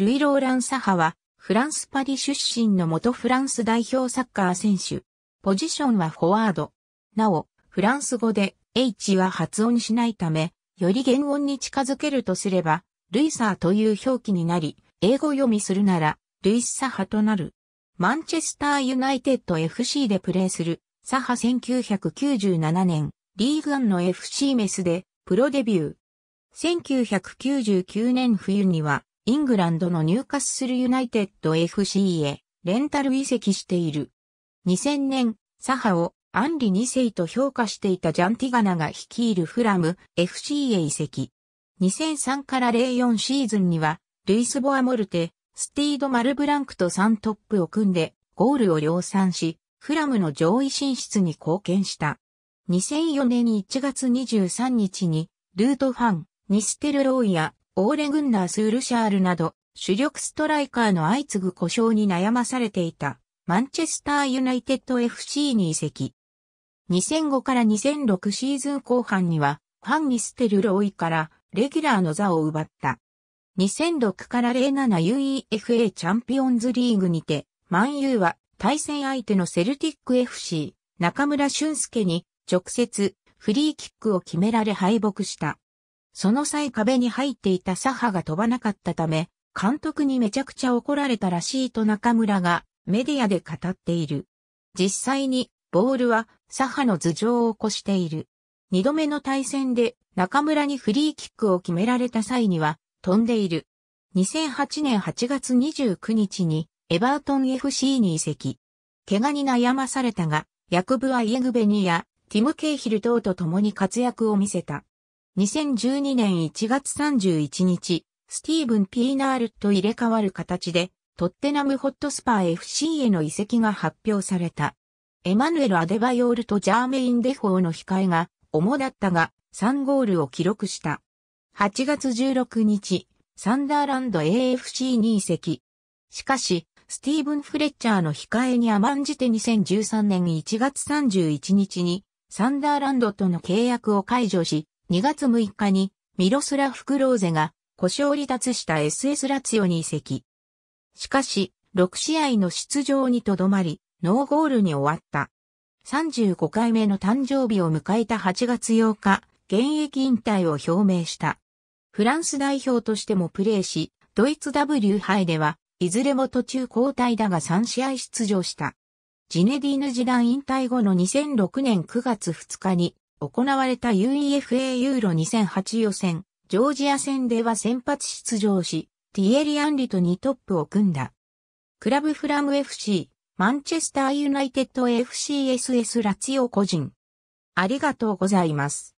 ルイ・ローラン・サハは、フランス・パリ出身の元フランス代表サッカー選手。ポジションはフォワード。なお、フランス語で H は発音しないため、より原音に近づけるとすれば、ルイサーという表記になり、英語読みするなら、ルイス・サハとなる。マンチェスター・ユナイテッド FC でプレーする、サハ1997年、リーグアンの FC メスで、プロデビュー。1999年冬には、イングランドのニューカッスルユナイテッド FC へレンタル移籍している。2000年、サハをアンリ2世と評価していたジャンティガナが率いるフラム FC へ移籍。2003から04シーズンには、ルイス・ボア・モルテ、スティード・マルブランクと3トップを組んで、ゴールを量産し、フラムの上位進出に貢献した。2004年1月23日に、ルートファン、ニステルローイやオーレ・グンナース・ウルシャールなど、主力ストライカーの相次ぐ故障に悩まされていた、マンチェスター・ユナイテッド FC に移籍。2005から2006シーズン後半には、ファン・ミステル・ロイから、レギュラーの座を奪った。2006から 07UEFA チャンピオンズリーグにて、マンユーは対戦相手のセルティック FC、中村俊介に直接フリーキックを決められ敗北した。その際壁に入っていたサハが飛ばなかったため、監督にめちゃくちゃ怒られたらしいと中村がメディアで語っている。実際にボールはサハの頭上を起こしている。二度目の対戦で中村にフリーキックを決められた際には飛んでいる。2008年8月29日にエバートン FC に移籍。怪我に悩まされたが、ヤクブはイエグベニやティム・ケイヒル等と共に活躍を見せた。2012年1月31日、スティーブン・ピーナールと入れ替わる形で、トッテナムホットスパー FC への移籍が発表された。エマヌエル・アデバヨールとジャーメイン・デフォーの控えが主だったが3ゴールを記録した。8月16日、サンダーランド AFC に移籍。しかし、スティーブン・フレッチャーの控えに甘んじて2013年1月31日にサンダーランドとの契約を解除し、2月6日にミロスラフ・クローゼが故障離脱した SS ラツヨに移籍。しかし、6試合の出場にとどまり、ノーゴールに終わった。35回目の誕生日を迎えた8月8日、現役引退を表明した。フランス代表としてもプレーし、ドイツ W 杯では、いずれも途中交代だが3試合出場した。ジネディーヌ時代引退後の2006年9月2日に、行われた UEFA ユーロ2008予選、ジョージア戦では先発出場し、ティエリ・アンリと2トップを組んだ。クラブフラム FC、マンチェスターユナイテッド FCSS ラツィオ個人。ありがとうございます。